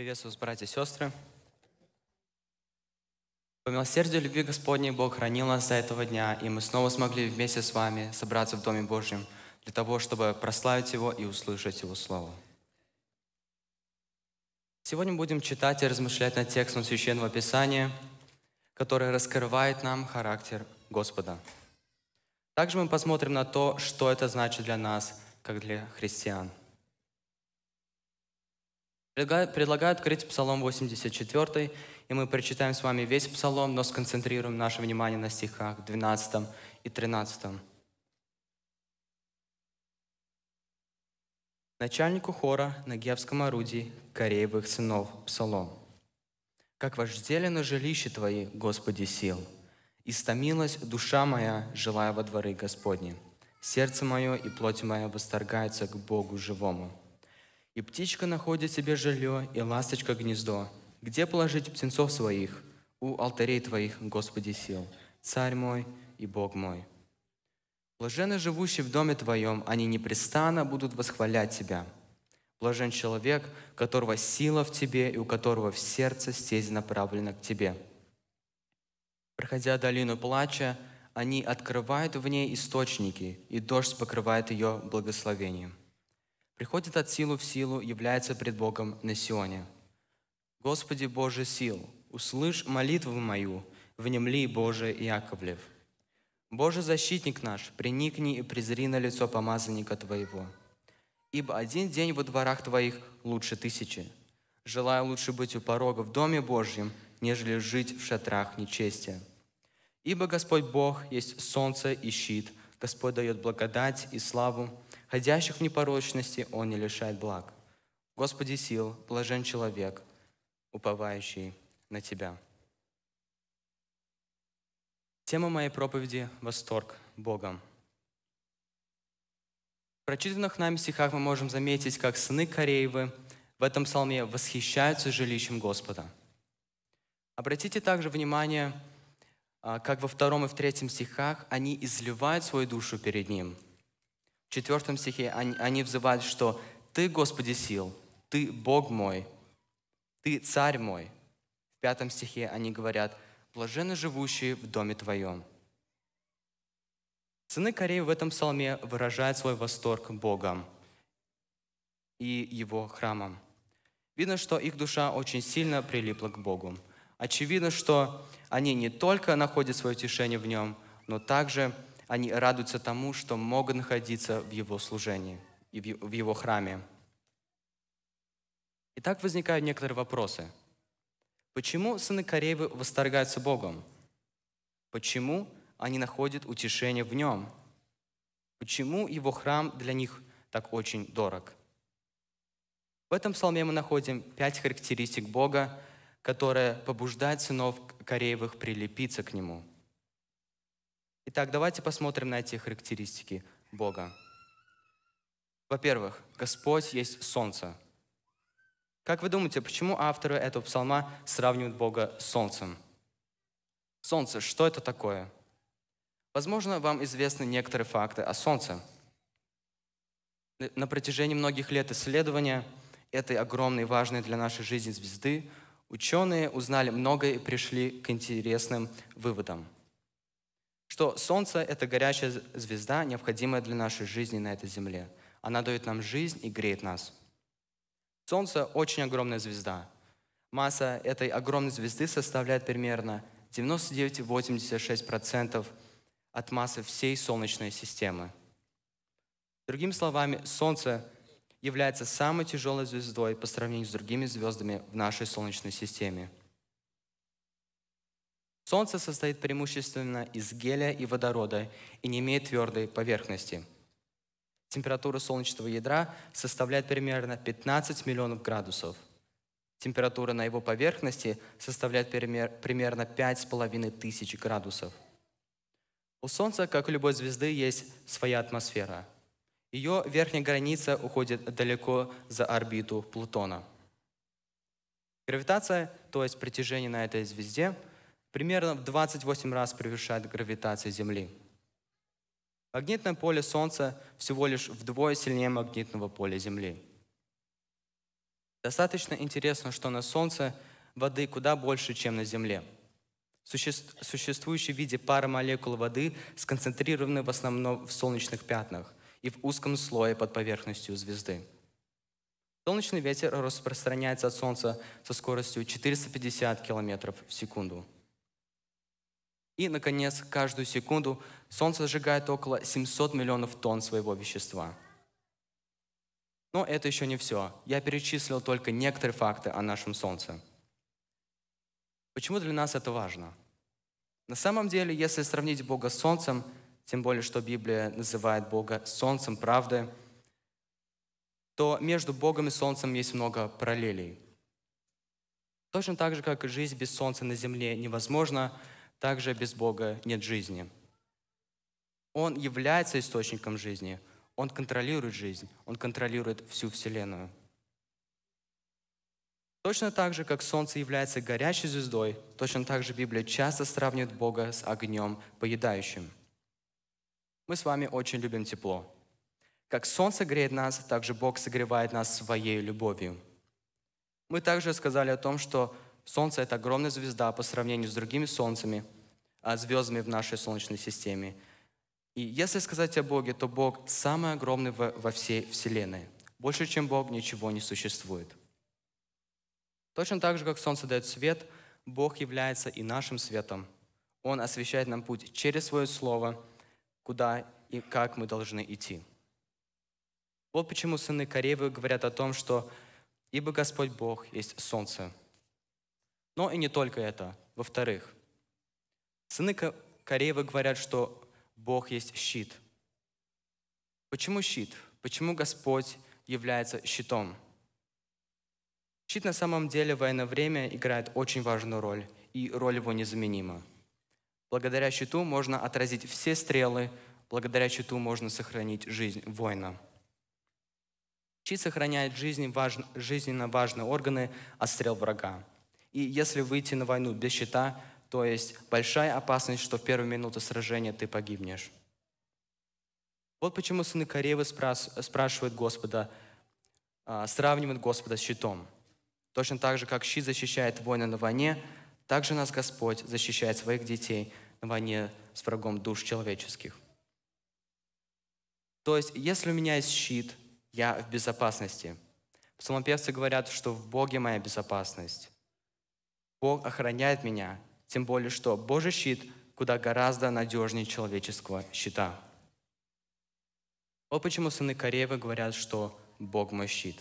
Приветствую вас, братья и сестры. По милосердию любви Господней Бог хранил нас до этого дня, и мы снова смогли вместе с вами собраться в Доме Божьем для того, чтобы прославить Его и услышать Его Слово. Сегодня будем читать и размышлять над текстом Священного Писания, который раскрывает нам характер Господа. Также мы посмотрим на то, что это значит для нас, как для христиан – Предлагаю открыть Псалом 84, и мы прочитаем с вами весь Псалом, но сконцентрируем наше внимание на стихах 12 и 13. Начальнику хора на Гевском орудии Кореевых сынов Псалом. Как вожделено жилище Твои, Господи сил, истомилась душа моя, желая во дворы Господни. Сердце мое и плоть моя восторгаются к Богу живому. И птичка находит себе жилье, и ласточка гнездо. Где положить птенцов своих? У алтарей твоих, Господи сил, Царь мой и Бог мой. Блажены живущие в доме твоем, они непрестанно будут восхвалять тебя. Блажен человек, которого сила в тебе и у которого в сердце стезь направлена к тебе. Проходя долину плача, они открывают в ней источники, и дождь покрывает ее благословением приходит от силу в силу, является пред Богом на Сионе. Господи Боже сил, услышь молитву мою, внемли, Боже Яковлев. Боже защитник наш, приникни и презри на лицо помазанника Твоего. Ибо один день во дворах Твоих лучше тысячи. Желаю лучше быть у порога в Доме Божьем, нежели жить в шатрах нечестия. Ибо Господь Бог есть солнце и щит, Господь дает благодать и славу, Ходящих в непорочности Он не лишает благ. Господи сил, блажен человек, уповающий на Тебя. Тема моей проповеди — восторг Богом. В прочитанных нами стихах мы можем заметить, как сыны Кореевы в этом псалме восхищаются жилищем Господа. Обратите также внимание, а, как во втором и в третьем стихах они изливают свою душу перед Ним — в 4 стихе они, они взывают, что «Ты, Господи, сил, Ты Бог мой, Ты Царь мой». В пятом стихе они говорят Блаженны живущие в доме Твоем». Сыны Кореи в этом псалме выражают свой восторг Богом и Его храмом. Видно, что их душа очень сильно прилипла к Богу. Очевидно, что они не только находят свое утешение в Нем, но также они радуются тому, что могут находиться в Его служении и в Его храме. И так возникают некоторые вопросы. Почему сыны Кореевы восторгаются Богом? Почему они находят утешение в Нем? Почему Его храм для них так очень дорог? В этом псалме мы находим пять характеристик Бога, которые побуждают сынов Кореевых прилепиться к Нему – Итак, давайте посмотрим на эти характеристики Бога. Во-первых, Господь есть солнце. Как вы думаете, почему авторы этого псалма сравнивают Бога с солнцем? Солнце, что это такое? Возможно, вам известны некоторые факты о Солнце. На протяжении многих лет исследования этой огромной, важной для нашей жизни звезды ученые узнали многое и пришли к интересным выводам – что Солнце — это горячая звезда, необходимая для нашей жизни на этой земле. Она дает нам жизнь и греет нас. Солнце — очень огромная звезда. Масса этой огромной звезды составляет примерно 99,86% от массы всей Солнечной системы. Другими словами, Солнце является самой тяжелой звездой по сравнению с другими звездами в нашей Солнечной системе — Солнце состоит преимущественно из гелия и водорода и не имеет твердой поверхности. Температура солнечного ядра составляет примерно 15 миллионов градусов. Температура на его поверхности составляет пример, примерно 5,5 тысяч градусов. У Солнца, как и любой звезды, есть своя атмосфера. Ее верхняя граница уходит далеко за орбиту Плутона. Гравитация, то есть притяжение на этой звезде – примерно в 28 раз превышает гравитацию Земли. Магнитное поле Солнца всего лишь вдвое сильнее магнитного поля Земли. Достаточно интересно, что на Солнце воды куда больше, чем на Земле. Существующие в виде пары молекул воды сконцентрированы в основном в солнечных пятнах и в узком слое под поверхностью звезды. Солнечный ветер распространяется от Солнца со скоростью 450 км в секунду – и, наконец, каждую секунду Солнце сжигает около 700 миллионов тонн своего вещества. Но это еще не все. Я перечислил только некоторые факты о нашем Солнце. Почему для нас это важно? На самом деле, если сравнить Бога с Солнцем, тем более, что Библия называет Бога Солнцем правды, то между Богом и Солнцем есть много параллелей. Точно так же, как и жизнь без Солнца на Земле невозможна, также без Бога нет жизни. Он является источником жизни, Он контролирует жизнь, Он контролирует всю Вселенную. Точно так же, как солнце является горячей звездой, точно так же Библия часто сравнивает Бога с огнем поедающим. Мы с вами очень любим тепло. Как солнце греет нас, также Бог согревает нас своей любовью. Мы также сказали о том, что Солнце – это огромная звезда по сравнению с другими солнцами, а, звездами в нашей Солнечной системе. И если сказать о Боге, то Бог самый огромный во всей Вселенной. Больше, чем Бог, ничего не существует. Точно так же, как Солнце дает свет, Бог является и нашим светом. Он освещает нам путь через Свое Слово, куда и как мы должны идти. Вот почему сыны Коревы говорят о том, что «Ибо Господь Бог есть солнце, но и не только это. Во-вторых, сыны Кореевы говорят, что Бог есть щит. Почему щит? Почему Господь является щитом? Щит на самом деле в военное время играет очень важную роль, и роль его незаменима. Благодаря щиту можно отразить все стрелы, благодаря щиту можно сохранить жизнь воина. Щит сохраняет жизненно важные органы от стрел врага. И если выйти на войну без щита, то есть большая опасность, что в первую минуту сражения ты погибнешь. Вот почему сыны Коревы спрашивают Господа, а, сравнивают Господа с щитом. Точно так же, как щит защищает воина на войне, также нас Господь защищает своих детей на войне с врагом душ человеческих. То есть, если у меня есть щит, я в безопасности. Псалмопевцы говорят, что в Боге моя безопасность. Бог охраняет меня, тем более что Божий щит куда гораздо надежнее человеческого щита. Вот почему сыны Кореевы говорят, что Бог мой щит.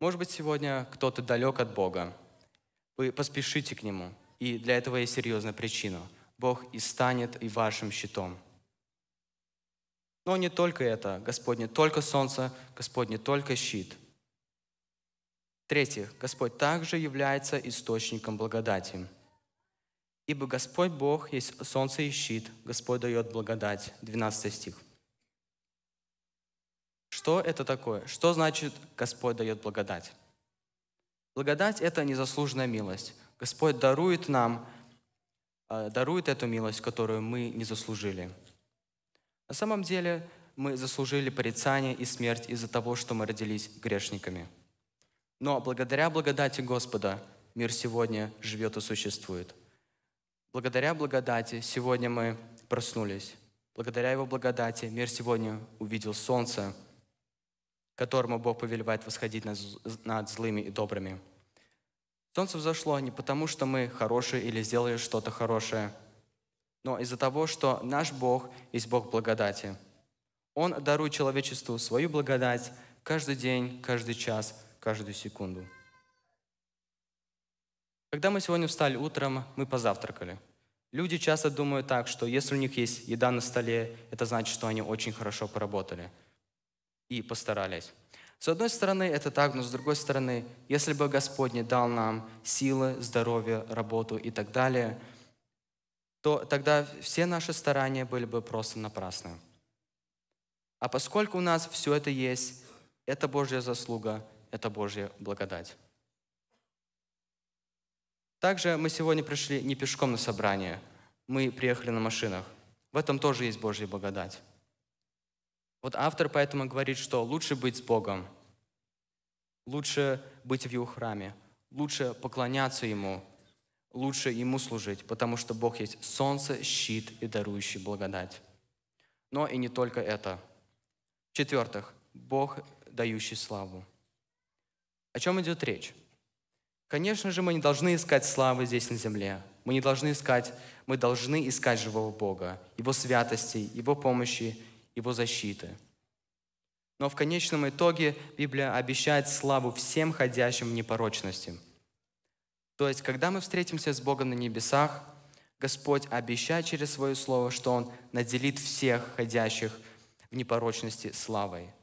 Может быть, сегодня кто-то далек от Бога. Вы поспешите к Нему, и для этого есть серьезная причина. Бог и станет и вашим щитом. Но не только это, Господь не только солнце, Господь не только щит – Третье. Господь также является источником благодати. «Ибо Господь Бог есть солнце и щит, Господь дает благодать». 12 стих. Что это такое? Что значит «Господь дает благодать»? Благодать – это незаслуженная милость. Господь дарует нам, э, дарует эту милость, которую мы не заслужили. На самом деле мы заслужили порицание и смерть из-за того, что мы родились грешниками – но благодаря благодати Господа мир сегодня живет и существует. Благодаря благодати сегодня мы проснулись. Благодаря Его благодати мир сегодня увидел солнце, которому Бог повелевает восходить над злыми и добрыми. Солнце взошло не потому, что мы хорошие или сделали что-то хорошее, но из-за того, что наш Бог есть Бог благодати. Он дарует человечеству свою благодать каждый день, каждый час, каждую секунду. Когда мы сегодня встали утром, мы позавтракали. Люди часто думают так, что если у них есть еда на столе, это значит, что они очень хорошо поработали и постарались. С одной стороны, это так, но с другой стороны, если бы Господь не дал нам силы, здоровье, работу и так далее, то тогда все наши старания были бы просто напрасны. А поскольку у нас все это есть, это Божья заслуга, это Божья благодать. Также мы сегодня пришли не пешком на собрание, мы приехали на машинах. В этом тоже есть Божья благодать. Вот автор поэтому говорит, что лучше быть с Богом, лучше быть в Его храме, лучше поклоняться Ему, лучше Ему служить, потому что Бог есть солнце, щит и дарующий благодать. Но и не только это. В-четвертых, Бог, дающий славу. О чем идет речь? Конечно же, мы не должны искать славы здесь на земле. Мы не должны искать, мы должны искать живого Бога, Его святости, Его помощи, Его защиты. Но в конечном итоге Библия обещает славу всем ходящим в непорочности. То есть, когда мы встретимся с Богом на небесах, Господь обещает через Свое Слово, что Он наделит всех ходящих в непорочности славой –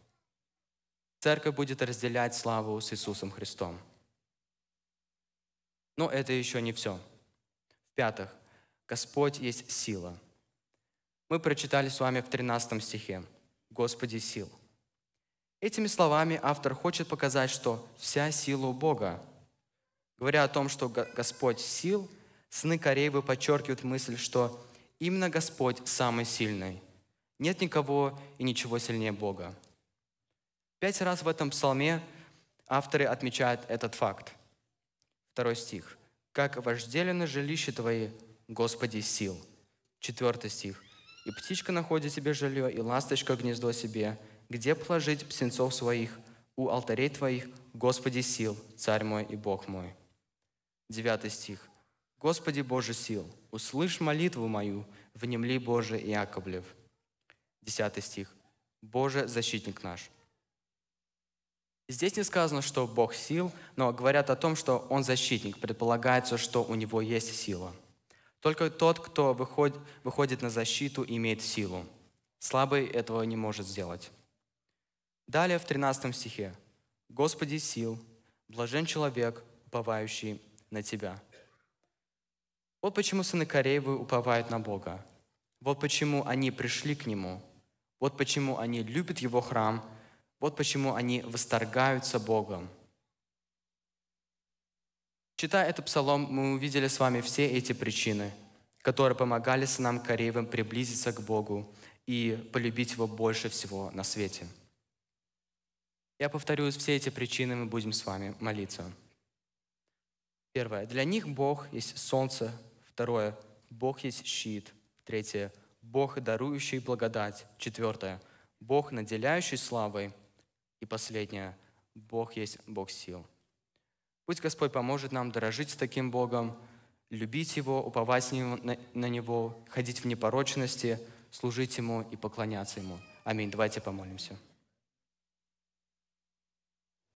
Церковь будет разделять славу с Иисусом Христом. Но это еще не все. В-пятых, Господь есть сила. Мы прочитали с вами в 13 стихе «Господи сил». Этими словами автор хочет показать, что вся сила у Бога. Говоря о том, что Господь сил, сны Кореевы подчеркивают мысль, что именно Господь самый сильный. Нет никого и ничего сильнее Бога. Пять раз в этом псалме авторы отмечают этот факт. Второй стих. «Как вожделено жилище Твои, Господи, сил». Четвертый стих. «И птичка находит себе жилье, и ласточка гнездо себе. Где положить птенцов своих? У алтарей Твоих, Господи, сил, Царь мой и Бог мой». Девятый стих. «Господи, Боже сил, услышь молитву мою, внемли, Боже, Яковлев». Десятый стих. «Боже, защитник наш, Здесь не сказано, что Бог сил, но говорят о том, что Он защитник. Предполагается, что у Него есть сила. Только тот, кто выходит, выходит на защиту, имеет силу. Слабый этого не может сделать. Далее в 13 стихе. «Господи сил, блажен человек, уповающий на Тебя». Вот почему сыны Кореевы уповают на Бога. Вот почему они пришли к Нему. Вот почему они любят Его храм – вот почему они восторгаются Богом. Читая этот псалом, мы увидели с вами все эти причины, которые помогали сынам Кореевым приблизиться к Богу и полюбить Его больше всего на свете. Я повторю, все эти причины мы будем с вами молиться. Первое. Для них Бог есть солнце. Второе. Бог есть щит. Третье. Бог, дарующий благодать. Четвертое. Бог, наделяющий славой. И последнее. Бог есть Бог сил. Пусть Господь поможет нам дорожить с таким Богом, любить Его, уповать на Него, ходить в непорочности, служить Ему и поклоняться Ему. Аминь. Давайте помолимся.